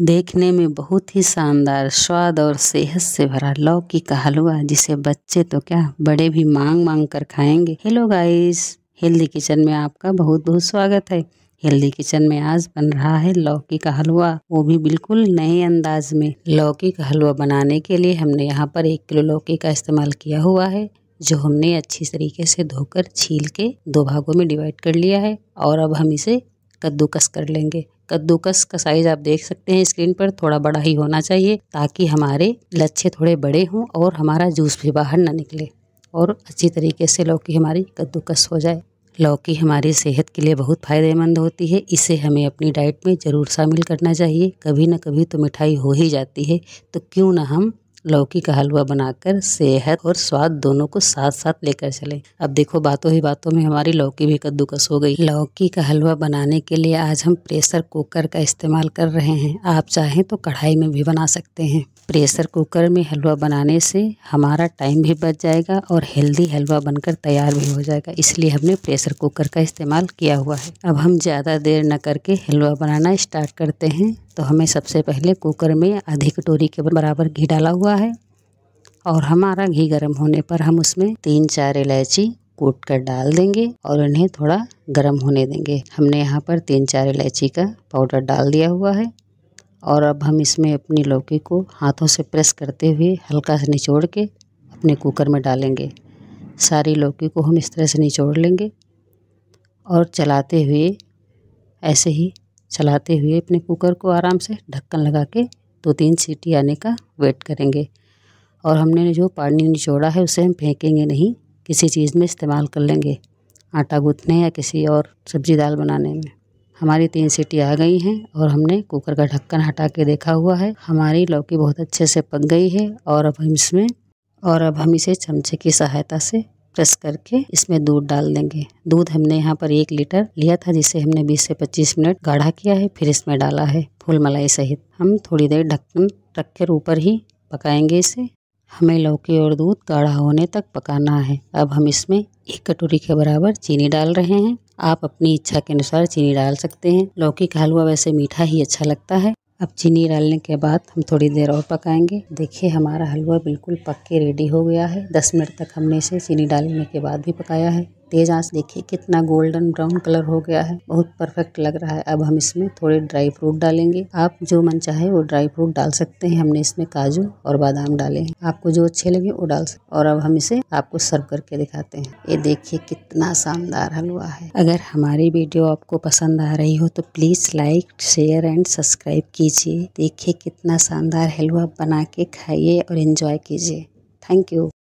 देखने में बहुत ही शानदार स्वाद और सेहत से भरा लौकी का हलवा जिसे बच्चे तो क्या बड़े भी मांग मांग कर खाएंगे हेलो गाइस हेल्दी किचन में आपका बहुत बहुत स्वागत है हेल्दी किचन में आज बन रहा है लौकी का हलवा वो भी बिल्कुल नए अंदाज में लौकी का हलवा बनाने के लिए हमने यहाँ पर एक किलो लौकी का इस्तेमाल किया हुआ है जो हमने अच्छी तरीके से धोकर छील के दो भागों में डिवाइड कर लिया है और अब हम इसे कद्दूकस कर लेंगे कद्दूकस का साइज आप देख सकते हैं स्क्रीन पर थोड़ा बड़ा ही होना चाहिए ताकि हमारे लच्छे थोड़े बड़े हों और हमारा जूस भी बाहर ना निकले और अच्छी तरीके से लौकी हमारी कद्दूकस हो जाए लौकी हमारी सेहत के लिए बहुत फ़ायदेमंद होती है इसे हमें अपनी डाइट में ज़रूर शामिल करना चाहिए कभी ना कभी तो मिठाई हो ही जाती है तो क्यों ना हम लौकी का हलवा बनाकर सेहत और स्वाद दोनों को साथ साथ लेकर चले अब देखो बातों ही बातों में हमारी लौकी भी कद्दूकस हो गई लौकी का हलवा बनाने के लिए आज हम प्रेशर कुकर का इस्तेमाल कर रहे हैं आप चाहें तो कढ़ाई में भी बना सकते हैं प्रेशर कुकर में हलवा बनाने से हमारा टाइम भी बच जाएगा और हेल्दी हलवा बनकर तैयार भी हो जाएगा इसलिए हमने प्रेशर कुकर का इस्तेमाल किया हुआ है अब हम ज़्यादा देर न करके हलवा बनाना स्टार्ट करते हैं तो हमें सबसे पहले कुकर में आधी कटोरी के बराबर घी डाला हुआ है और हमारा घी गर्म होने पर हम उसमें तीन चार इलायची कूट कर डाल देंगे और इन्हें थोड़ा गर्म होने देंगे हमने यहाँ पर तीन चार इलायची का पाउडर डाल दिया हुआ है और अब हम इसमें अपनी लौकी को हाथों से प्रेस करते हुए हल्का से निचोड़ के अपने कुकर में डालेंगे सारी लौकी को हम इस तरह से निचोड़ लेंगे और चलाते हुए ऐसे ही चलाते हुए अपने कुकर को आराम से ढक्कन लगा के दो तीन सीटी आने का वेट करेंगे और हमने जो पानी निचोड़ा है उसे हम फेंकेंगे नहीं किसी चीज़ में इस्तेमाल कर लेंगे आटा गूँथने या किसी और सब्ज़ी दाल बनाने में हमारी तीन सीटी आ गई हैं और हमने कुकर का ढक्कन हटा के देखा हुआ है हमारी लौकी बहुत अच्छे से पक गई है और अब हम इसमें और अब हम इसे चमचे की सहायता से प्रेस करके इसमें दूध डाल देंगे दूध हमने यहाँ पर एक लीटर लिया था जिसे हमने 20 से 25 मिनट गाढ़ा किया है फिर इसमें डाला है फूल मलाई सहित हम थोड़ी देर ढक्कन रख कर ऊपर ही पकाएंगे इसे हमें लौकी और दूध गाढ़ा होने तक पकाना है अब हम इसमें एक कटोरी के बराबर चीनी डाल रहे हैं आप अपनी इच्छा के अनुसार चीनी डाल सकते हैं लौकी का हलवा वैसे मीठा ही अच्छा लगता है अब चीनी डालने के बाद हम थोड़ी देर और पकाएंगे देखिए हमारा हलवा बिल्कुल पक के रेडी हो गया है दस मिनट तक हमने इसे चीनी डालने के बाद भी पकाया है तेज आंच देखिए कितना गोल्डन ब्राउन कलर हो गया है बहुत परफेक्ट लग रहा है अब हम इसमें थोड़े ड्राई फ्रूट डालेंगे आप जो मन चाहे वो ड्राई फ्रूट डाल सकते हैं हमने इसमें काजू और बादाम डाले हैं आपको जो अच्छे लगे वो डाल सकते और अब हम इसे आपको सर्व करके दिखाते हैं ये देखिए कितना शानदार हलवा है अगर हमारी वीडियो आपको पसंद आ रही हो तो please like share and subscribe कीजिए देखिए कितना शानदार हलवा बना के खाइए और इंजॉय कीजिए थैंक यू